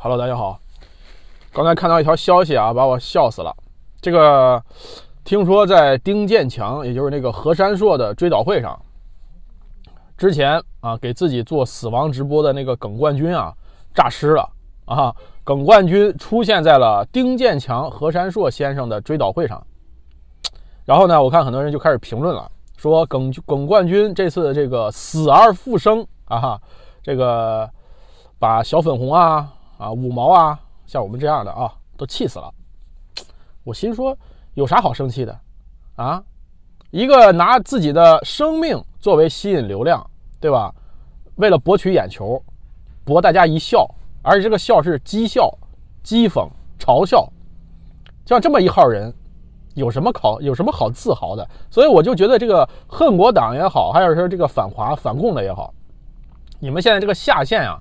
Hello，大家好！刚才看到一条消息啊，把我笑死了。这个听说在丁建强，也就是那个何山硕的追悼会上，之前啊，给自己做死亡直播的那个耿冠军啊，诈尸了啊！耿冠军出现在了丁建强、何山硕先生的追悼会上。然后呢，我看很多人就开始评论了，说耿耿冠军这次这个死而复生啊，这个把小粉红啊。啊，五毛啊，像我们这样的啊，都气死了。我心说，有啥好生气的？啊，一个拿自己的生命作为吸引流量，对吧？为了博取眼球，博大家一笑，而且这个笑是讥笑、讥讽、嘲笑，像这么一号人，有什么考，有什么好自豪的？所以我就觉得这个恨国党也好，还有说这个反华、反共的也好，你们现在这个下线啊，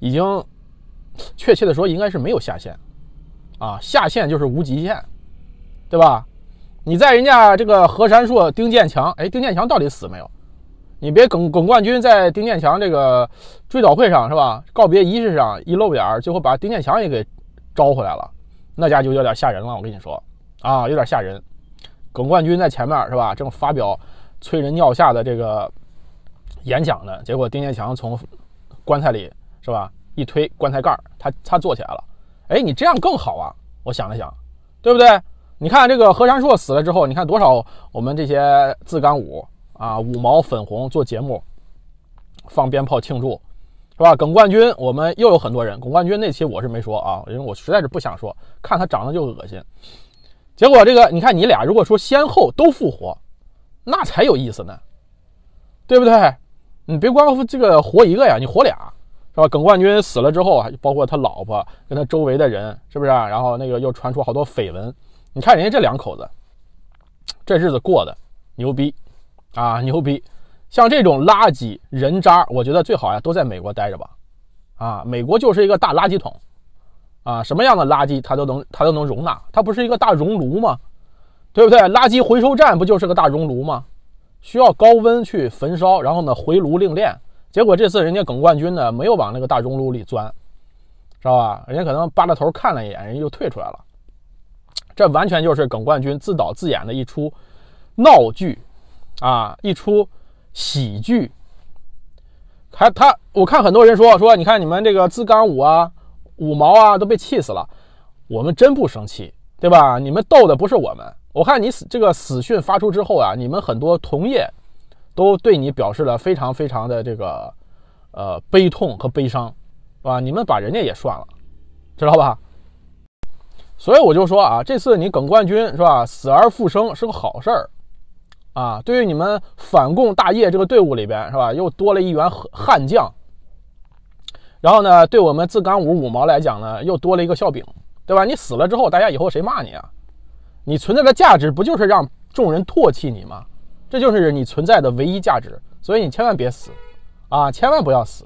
已经。确切的说，应该是没有下限，啊，下限就是无极限，对吧？你在人家这个何山硕、丁建强，哎，丁建强到底死没有？你别耿耿冠军在丁建强这个追悼会上是吧？告别仪式上一露脸，最后把丁建强也给招回来了，那家就有点吓人了。我跟你说啊，有点吓人。耿冠军在前面是吧？正发表催人尿下的这个演讲呢，结果丁建强从棺材里是吧？一推棺材盖儿，他他坐起来了。哎，你这样更好啊！我想了想，对不对？你看这个何山硕死了之后，你看多少我们这些自干五啊，五毛粉红做节目，放鞭炮庆祝，是吧？耿冠军，我们又有很多人。耿冠军那期我是没说啊，因为我实在是不想说，看他长得就恶心。结果这个，你看你俩，如果说先后都复活，那才有意思呢，对不对？你别光这个活一个呀，你活俩。吧，耿冠军死了之后啊，包括他老婆跟他周围的人，是不是啊？然后那个又传出好多绯闻，你看人家这两口子，这日子过得牛逼啊，牛逼！像这种垃圾人渣，我觉得最好呀，都在美国待着吧，啊，美国就是一个大垃圾桶，啊，什么样的垃圾它都能它都能容纳，它不是一个大熔炉吗？对不对？垃圾回收站不就是个大熔炉吗？需要高温去焚烧，然后呢回炉另炼。结果这次人家耿冠军呢没有往那个大熔炉里钻，知道吧？人家可能扒拉头看了一眼，人家就退出来了。这完全就是耿冠军自导自演的一出闹剧，啊，一出喜剧。他他，我看很多人说说，你看你们这个自刚五啊、五毛啊都被气死了，我们真不生气，对吧？你们逗的不是我们。我看你死这个死讯发出之后啊，你们很多同业。都对你表示了非常非常的这个呃悲痛和悲伤，啊，你们把人家也涮了，知道吧？所以我就说啊，这次你耿冠军是吧死而复生是个好事儿，啊，对于你们反共大业这个队伍里边是吧又多了一员悍将。然后呢，对我们自干五五毛来讲呢，又多了一个笑柄，对吧？你死了之后，大家以后谁骂你啊？你存在的价值不就是让众人唾弃你吗？这就是你存在的唯一价值，所以你千万别死，啊，千万不要死。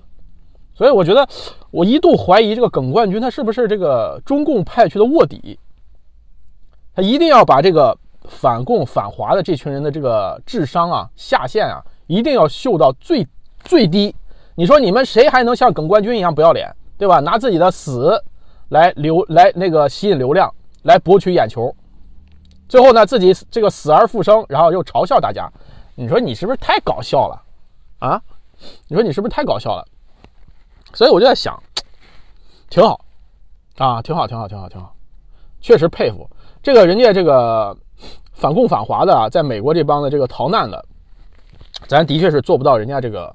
所以我觉得，我一度怀疑这个耿冠军他是不是这个中共派去的卧底，他一定要把这个反共反华的这群人的这个智商啊、下限啊，一定要秀到最最低。你说你们谁还能像耿冠军一样不要脸，对吧？拿自己的死来流来那个吸引流量，来博取眼球。最后呢，自己这个死而复生，然后又嘲笑大家。你说你是不是太搞笑了啊？你说你是不是太搞笑了？所以我就在想，挺好啊，挺好，挺好，挺好，挺好。确实佩服这个人家这个反共反华的啊，在美国这帮的这个逃难的，咱的确是做不到人家这个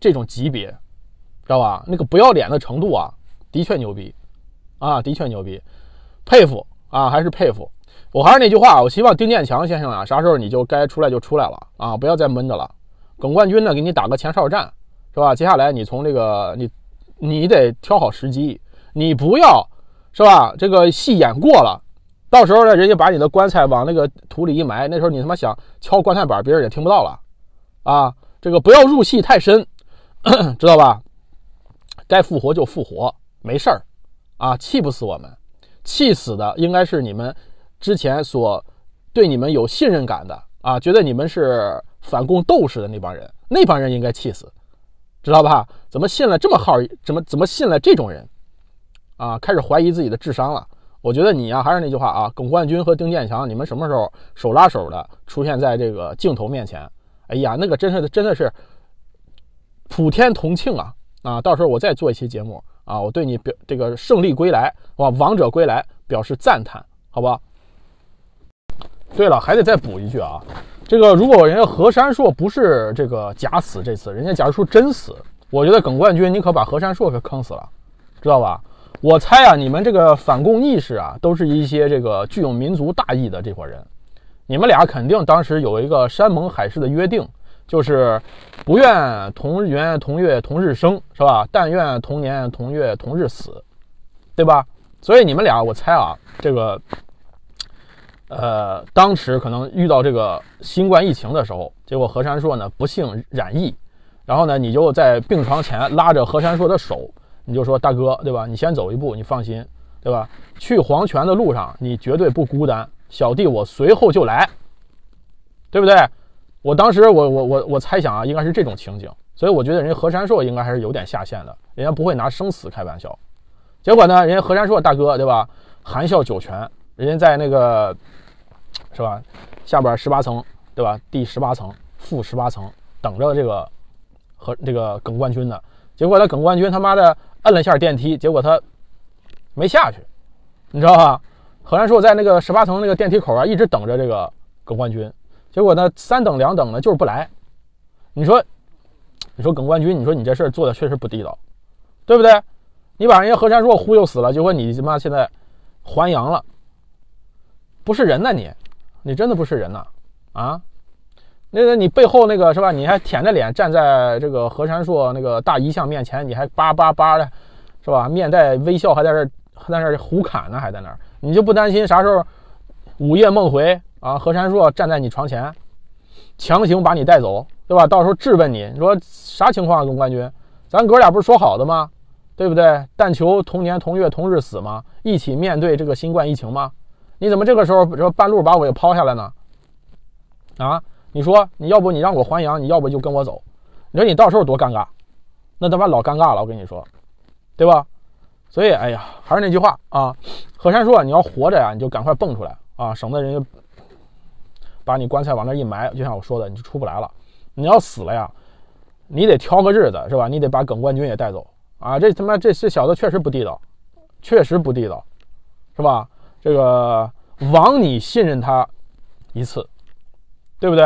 这种级别，知道吧？那个不要脸的程度啊，的确牛逼啊，的确牛逼，佩服啊，还是佩服。我还是那句话我希望丁建强先生啊，啥时候你就该出来就出来了啊，不要再闷着了。耿冠军呢，给你打个前哨战，是吧？接下来你从这个你，你得挑好时机，你不要是吧？这个戏演过了，到时候呢，人家把你的棺材往那个土里一埋，那时候你他妈想敲棺材板，别人也听不到了啊！这个不要入戏太深，知道吧？该复活就复活，没事儿啊，气不死我们，气死的应该是你们。之前所对你们有信任感的啊，觉得你们是反共斗士的那帮人，那帮人应该气死，知道吧？怎么信了这么号？怎么怎么信了这种人啊？开始怀疑自己的智商了。我觉得你呀，还是那句话啊，巩冠军和丁建强，你们什么时候手拉手的出现在这个镜头面前？哎呀，那个真是真的是普天同庆啊！啊，到时候我再做一期节目啊，我对你表这个胜利归来哇，王者归来表示赞叹，好吧？对了，还得再补一句啊，这个如果人家何山硕不是这个假死，这次人家假如说真死，我觉得耿冠军你可把何山硕给坑死了，知道吧？我猜啊，你们这个反共意识啊，都是一些这个具有民族大义的这伙人，你们俩肯定当时有一个山盟海誓的约定，就是不愿同日圆同月同日生，是吧？但愿同年同月同日死，对吧？所以你们俩，我猜啊，这个。呃，当时可能遇到这个新冠疫情的时候，结果何山硕呢不幸染疫，然后呢，你就在病床前拉着何山硕的手，你就说大哥，对吧？你先走一步，你放心，对吧？去黄泉的路上你绝对不孤单，小弟我随后就来，对不对？我当时我我我我猜想啊，应该是这种情景，所以我觉得人家何山硕应该还是有点下限的，人家不会拿生死开玩笑。结果呢，人家何山硕大哥，对吧？含笑九泉，人家在那个。是吧？下边十八层，对吧？第十八层、负十八层，等着这个和这个耿冠军的。结果他耿冠军他妈的摁了一下电梯，结果他没下去，你知道吧？何山硕在那个十八层那个电梯口啊，一直等着这个耿冠军。结果呢，三等两等呢，就是不来。你说，你说耿冠军，你说你这事儿做的确实不地道，对不对？你把人家何山硕忽悠死了，结果你他妈现在还阳了，不是人呢你！你真的不是人呐，啊，那个你背后那个是吧？你还舔着脸站在这个何山硕那个大遗像面前，你还叭叭叭的，是吧？面带微笑还在这还在这胡侃呢，还在那儿，你就不担心啥时候午夜梦回啊？何山硕站在你床前，强行把你带走，对吧？到时候质问你，你说啥情况？啊，总冠军，咱哥俩不是说好的吗？对不对？但求同年同月同日死吗？一起面对这个新冠疫情吗？你怎么这个时候说半路把我给抛下来呢？啊，你说你要不你让我还阳，你要不就跟我走。你说你到时候多尴尬，那他妈老尴尬了，我跟你说，对吧？所以，哎呀，还是那句话啊，何山硕，你要活着呀，你就赶快蹦出来啊，省得人家把你棺材往那一埋，就像我说的，你就出不来了。你要死了呀，你得挑个日子，是吧？你得把耿冠军也带走啊，这他妈这这小子确实不地道，确实不地道，是吧？这个，枉你信任他一次，对不对？